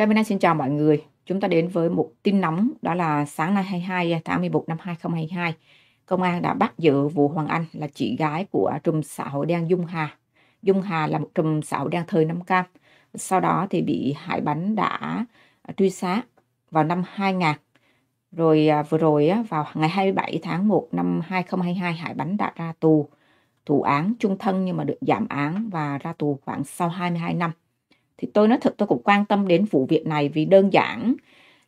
Camina xin chào mọi người. Chúng ta đến với một tin nóng đó là sáng nay 22 tháng 11 năm 2022, công an đã bắt giữ Vũ Hoàng Anh là chị gái của trùm xã hội đen Dung Hà. Dung Hà là một trùm xã hội đen thời năm Cam. Sau đó thì bị Hải Bánh đã à, truy sát vào năm 2000. Rồi à, vừa rồi vào ngày 27 tháng 1 năm 2022 Hải Bánh đã ra tù. Thủ án trung thân nhưng mà được giảm án và ra tù khoảng sau 22 năm thì tôi nói thật tôi cũng quan tâm đến vụ việc này vì đơn giản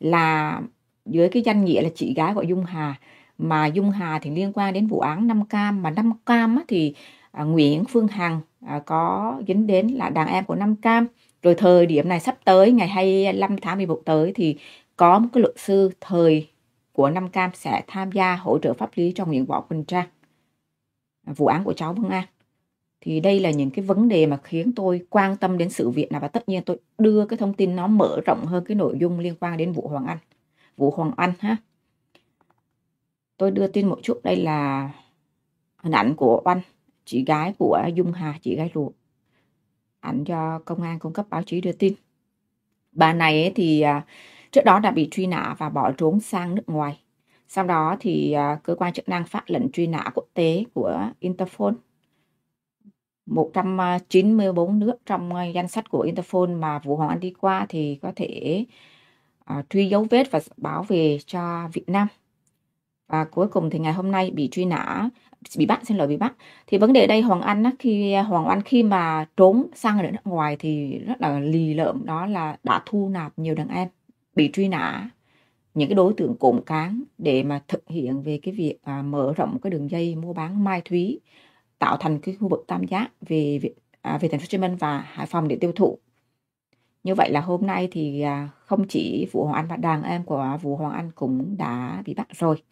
là dưới cái danh nghĩa là chị gái của Dung Hà mà Dung Hà thì liên quan đến vụ án Năm Cam mà Năm Cam á, thì à, Nguyễn Phương Hằng à, có dính đến là đàn em của Năm Cam rồi thời điểm này sắp tới ngày 25 tháng 11 tới thì có một cái luật sư thời của Năm Cam sẽ tham gia hỗ trợ pháp lý cho Nguyễn Võ Quỳnh Trang vụ án của cháu Vương An thì đây là những cái vấn đề mà khiến tôi quan tâm đến sự việc này và tất nhiên tôi đưa cái thông tin nó mở rộng hơn cái nội dung liên quan đến vụ Hoàng Anh vụ Hoàng Anh ha tôi đưa tin một chút đây là hình ảnh của Anh, chị gái của Dung Hà chị gái ruột ảnh do công an cung cấp báo chí đưa tin bà này thì à, trước đó đã bị truy nã và bỏ trốn sang nước ngoài sau đó thì à, cơ quan chức năng phát lệnh truy nã quốc tế của Interpol 194 nước trong ờ, danh sách của Interpol mà Vũ Hoàng Anh đi qua thì có thể uh, truy dấu vết và báo về cho Việt Nam. Và cuối cùng thì ngày hôm nay bị truy nã, bị bắt, xin lỗi bị bắt. Thì vấn đề đây Hoàng Anh á, khi ờ, Hoàng Anh khi mà trốn sang ở nước ngoài thì rất là lì lợm đó là đã thu nạp nhiều đàn em bị truy nã những cái đối tượng cộm cán để mà thực hiện về cái việc à, mở rộng cái đường dây mua bán mai thúy tạo thành cái khu vực tam giác về à, về thành phố Hồ Chí Minh và Hải Phòng để tiêu thụ. Như vậy là hôm nay thì à, không chỉ Vũ Hoàng Anh và đàn em của Vũ Hoàng Anh cũng đã bị bắt rồi.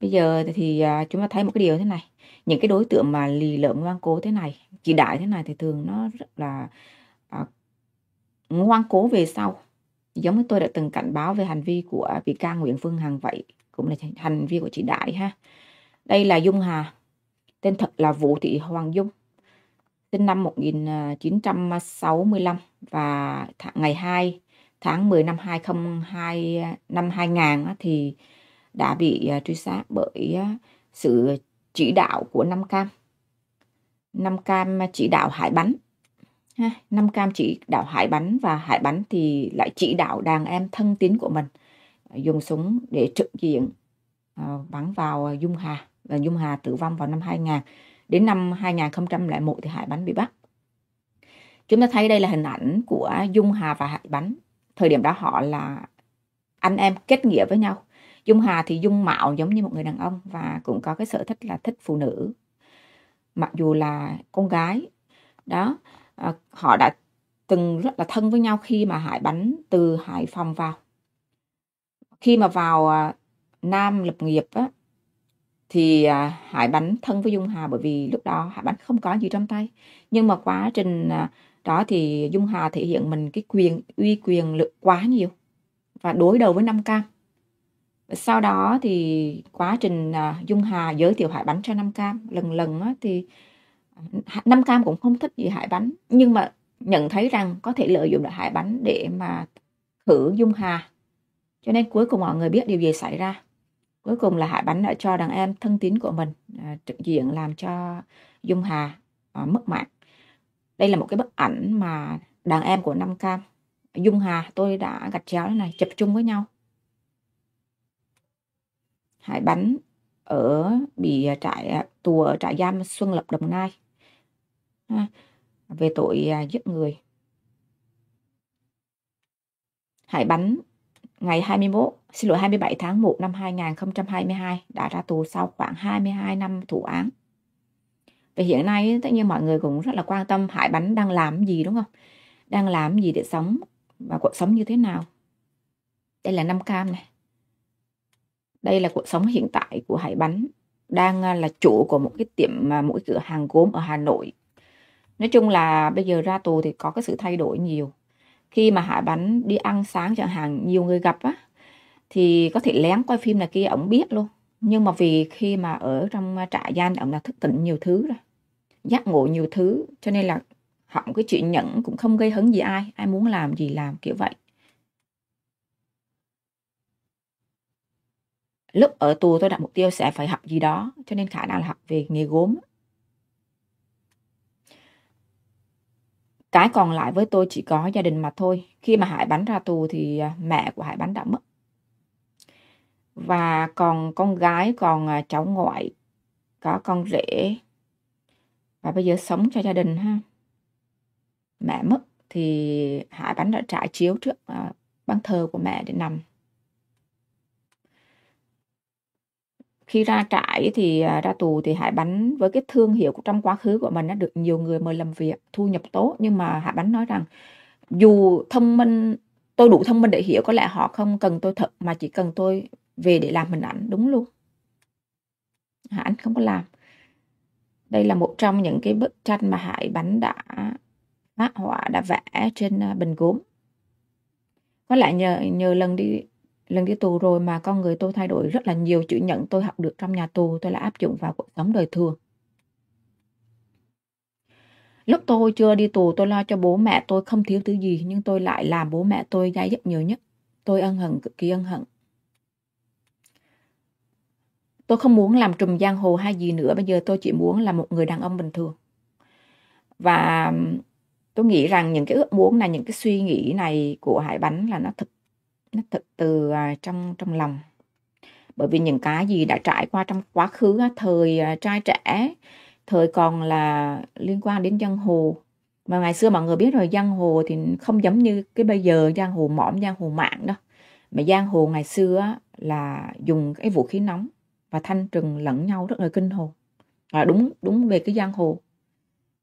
Bây giờ thì à, chúng ta thấy một cái điều thế này, những cái đối tượng mà lì lợm ngoan cố thế này, chỉ đại thế này thì thường nó rất là à, ngoan cố về sau. Giống như tôi đã từng cảnh báo về hành vi của bị can Nguyễn Phương Hằng vậy, cũng là hành vi của chị Đại ha. Đây là Dung Hà, Tên thật là Vũ Thị Hoàng Dung. Sinh năm 1965 và th- ngày 2 tháng 10 năm 2002 năm 2000 thì đã bị à, truy sát bởi à, sự chỉ đạo của Nam Cam. Nam Cam chỉ đạo hải bắn. Nam Cam chỉ đạo hải bắn và hải bắn thì lại chỉ đạo đàn em thân tín của mình à, dùng súng để trực diện bắn vào Dung Hà và Dung Hà tử vong vào năm 2000. Đến năm 2001 thì Hải Bánh bị bắt. Chúng ta thấy đây là hình ảnh của Dung Hà và Hải Bánh. Thời điểm đó họ là anh em kết nghĩa với nhau. Dung Hà thì dung mạo giống như một người đàn ông và cũng có cái sở thích là thích phụ nữ. Mặc dù là con gái. Đó, à, họ đã từng rất là thân với nhau khi mà Hải Bánh từ Hải Phòng vào. Khi mà vào à, Nam lập nghiệp á, thì à, Hải Bánh thân với Dung Hà bởi vì lúc đó Hải Bánh không có gì trong tay. Nhưng mà quá trình à, đó thì Dung Hà thể hiện mình cái quyền uy quyền lực quá nhiều và đối đầu với Nam Cam. Sau đó thì quá trình à, Dung Hà giới thiệu Hải Bánh cho Nam Cam lần lần thì Nam Cam cũng không thích gì Hải Bánh nhưng mà nhận thấy rằng có thể lợi dụng được Hải Bánh để mà thử Dung Hà. Cho nên cuối cùng mọi người biết điều gì xảy ra cuối cùng là Hải Bánh đã cho đàn em thân tín của mình à, trực diện làm cho Dung Hà à, mất mạng đây là một cái bức ảnh mà đàn em của Nam Cam Dung Hà tôi đã gạch chéo này chụp chung với nhau Hải Bánh ở bị trại à, tù ở trại giam Xuân Lập Đồng Nai à, về tội giết người Hải Bánh ngày 21, xin lỗi 27 tháng 1 năm 2022 đã ra tù sau khoảng 22 năm thụ án. Và hiện nay tất nhiên mọi người cũng rất là quan tâm Hải Bánh đang làm gì đúng không? Đang làm gì để sống và cuộc sống như thế nào? Đây là năm Cam này. Đây là cuộc sống hiện tại của Hải Bánh đang à, là chủ của một cái tiệm à, một cái cửa hàng gốm ở Hà Nội. Nói chung là bây giờ ra tù thì có cái sự thay đổi nhiều khi mà Hải Bánh đi ăn sáng chẳng hạn nhiều người gặp á thì có thể lén coi phim này kia ổng biết luôn nhưng mà vì khi mà ở trong trại giam ổng là thức tỉnh nhiều thứ rồi giác ngộ nhiều thứ cho nên là hỏng cái chuyện nhẫn cũng không gây hứng gì ai ai muốn làm gì làm kiểu vậy lúc ở tù tôi đặt mục tiêu sẽ phải học gì đó cho nên khả năng là học về nghề gốm Cái còn lại với tôi chỉ có gia đình mà thôi. Khi mà Hải bắn ra tù thì à, mẹ của Hải bắn đã mất. Và còn con gái, còn à, cháu ngoại, có con rể. Và bây giờ sống cho gia đình ha. Mẹ mất thì Hải bắn đã trải chiếu trước à, bàn thờ của mẹ để nằm khi ra trại thì à, ra tù thì Hải Bánh với cái thương hiệu của trong quá khứ của mình đã được nhiều người mời làm việc thu nhập tốt nhưng mà Hải Bánh nói rằng dù thông minh tôi đủ thông minh để hiểu có lẽ họ không cần tôi thật mà chỉ cần tôi về để làm hình ảnh đúng luôn Hải Anh không có làm đây là một trong những cái bức tranh mà Hải Bánh đã phát họa đã vẽ trên à, bình gốm có lẽ nhờ nhờ lần đi lần đi tù rồi mà con người tôi thay đổi rất là nhiều chữ nhận tôi học được trong nhà tù tôi đã áp dụng vào cuộc sống đời thường lúc tôi chưa đi tù tôi lo cho bố mẹ tôi không thiếu thứ gì nhưng tôi lại làm bố mẹ tôi dai dứt nhiều nhất tôi ân hận cực kỳ ân hận tôi không muốn làm trùm giang hồ hay gì nữa bây giờ tôi chỉ muốn là một người đàn ông bình thường và tôi nghĩ rằng những cái ước muốn này những cái suy nghĩ này của hải bánh là nó thực nó thật từ à, trong trong lòng bởi vì những cái gì đã trải qua trong quá khứ thời à, trai trẻ thời còn là liên quan đến giang hồ mà ngày xưa mọi người biết rồi giang hồ thì không giống như cái bây giờ giang hồ mỏm giang hồ mạng đó mà giang hồ ngày xưa là dùng cái vũ khí nóng và thanh trừng lẫn nhau rất là kinh hồn à, đúng đúng về cái giang hồ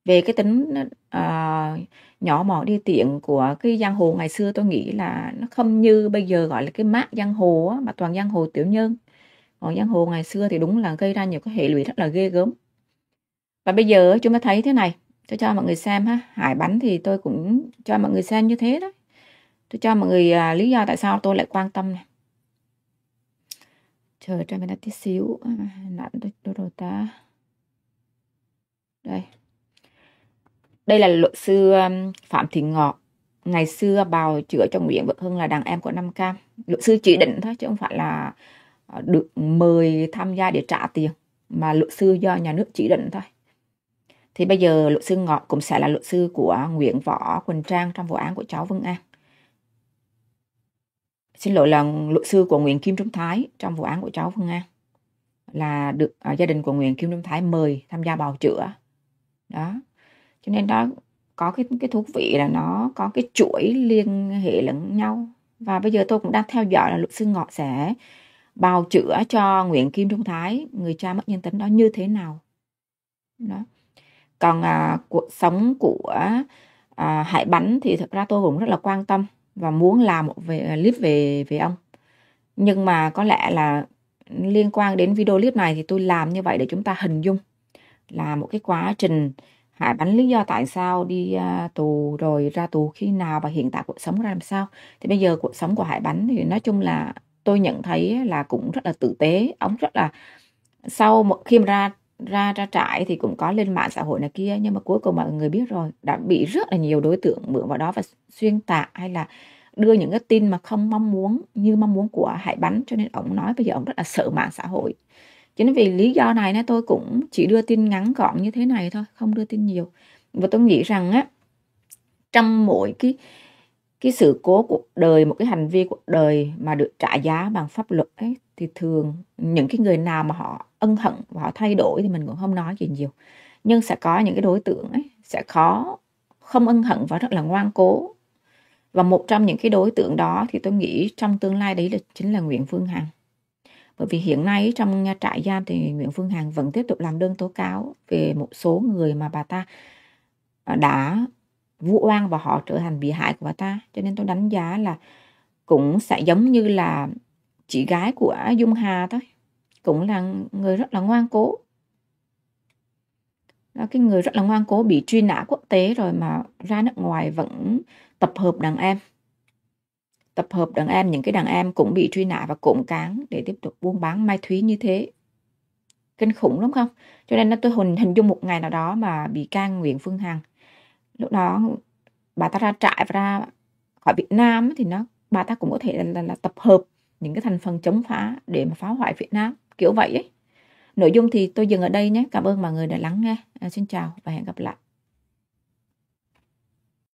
về cái tính uh, nhỏ mọn đi tiện của cái giang hồ ngày xưa tôi nghĩ là nó không như bây giờ gọi là cái mát giang hồ á, mà toàn giang hồ tiểu nhân còn giang hồ ngày xưa thì đúng là gây ra nhiều cái hệ lụy rất là ghê gớm và bây giờ chúng ta thấy thế này tôi cho mọi người xem ha hải bánh thì tôi cũng cho mọi người xem như thế đó tôi cho mọi người à, lý do tại sao tôi lại quan tâm này chờ cho mình đã tí xíu à, nặng tôi đồ ta đây đây là luật sư um, Phạm Thị Ngọt. Ngày xưa bào chữa cho Nguyễn Vật Hưng là đàn em của Nam Cam. Luật sư chỉ định thôi chứ không phải là ờ, được mời tham gia để trả tiền mà luật sư do nhà nước chỉ định thôi. Thì bây giờ luật sư Ngọt cũng sẽ là luật sư của Nguyễn Võ Quỳnh Trang trong vụ án của cháu Vân An. Xin lỗi là luật sư của Nguyễn Kim Trung Thái trong vụ án của cháu Vân An là được à, gia đình của Nguyễn Kim Trung Thái mời tham gia bào chữa. Đó, cho nên nó có cái cái thú vị là nó có cái chuỗi liên hệ lẫn nhau và bây giờ tôi cũng đang theo dõi là luật sư ngọ sẽ bào chữa cho Nguyễn Kim Trung Thái người cha mất nhân tính đó như thế nào đó còn à, cuộc sống của à, Hải Bánh thì thật ra tôi cũng rất là quan tâm và muốn làm một về, à, clip về về ông nhưng mà có lẽ là liên quan đến video clip này thì tôi làm như vậy để chúng ta hình dung là một cái quá trình Hải Bánh lý do tại sao đi à, tù rồi ra tù khi nào và hiện tại cuộc sống ra làm sao. Thì bây giờ cuộc sống của Hải Bánh thì nói chung là tôi nhận thấy là cũng rất là tử tế. Ông rất là sau một khi mà ra ra ra trại thì cũng có lên mạng xã hội này kia nhưng mà cuối cùng mọi người biết rồi đã bị rất là nhiều đối tượng mượn vào đó và xuyên tạc hay là đưa những cái tin mà không mong muốn như mong muốn của hải Bánh, cho nên ông nói bây giờ ông rất là sợ mạng xã hội cho nên vì lý do này tôi cũng chỉ đưa tin ngắn gọn như thế này thôi không đưa tin nhiều và tôi nghĩ rằng á trong mỗi cái cái sự cố cuộc đời một cái hành vi cuộc đời mà được trả giá bằng pháp luật ấy thì thường những cái người nào mà họ ân hận và họ thay đổi thì mình cũng không nói gì nhiều nhưng sẽ có những cái đối tượng ấy sẽ khó không ân hận và rất là ngoan cố và một trong những cái đối tượng đó thì tôi nghĩ trong tương lai đấy là chính là Nguyễn Phương Hằng bởi vì hiện nay trong trại giam thì Nguyễn Phương Hằng vẫn tiếp tục làm đơn tố cáo về một số người mà bà ta à, đã vu oan và họ trở thành bị hại của bà ta cho nên tôi đánh giá là cũng sẽ giống như là chị gái của Dung Hà thôi cũng là người rất là ngoan cố là cái người rất là ngoan cố bị truy nã quốc tế rồi mà ra nước ngoài vẫn tập hợp đàn em tập hợp đàn em những cái đàn em cũng bị truy nã và cộm cán để tiếp tục buôn bán mai thúy như thế kinh khủng lắm không cho nên nó tôi hình hình dung một ngày nào đó mà bị can Nguyễn Phương Hằng lúc đó bà ta ra trại và ra khỏi Việt Nam thì nó bà ta cũng có thể là, là, là tập hợp những cái thành phần chống phá để mà phá hoại Việt Nam kiểu vậy ấy. Nội dung thì tôi dừng ở đây nhé. Cảm ơn mọi người đã lắng nghe. À, xin chào và hẹn gặp lại.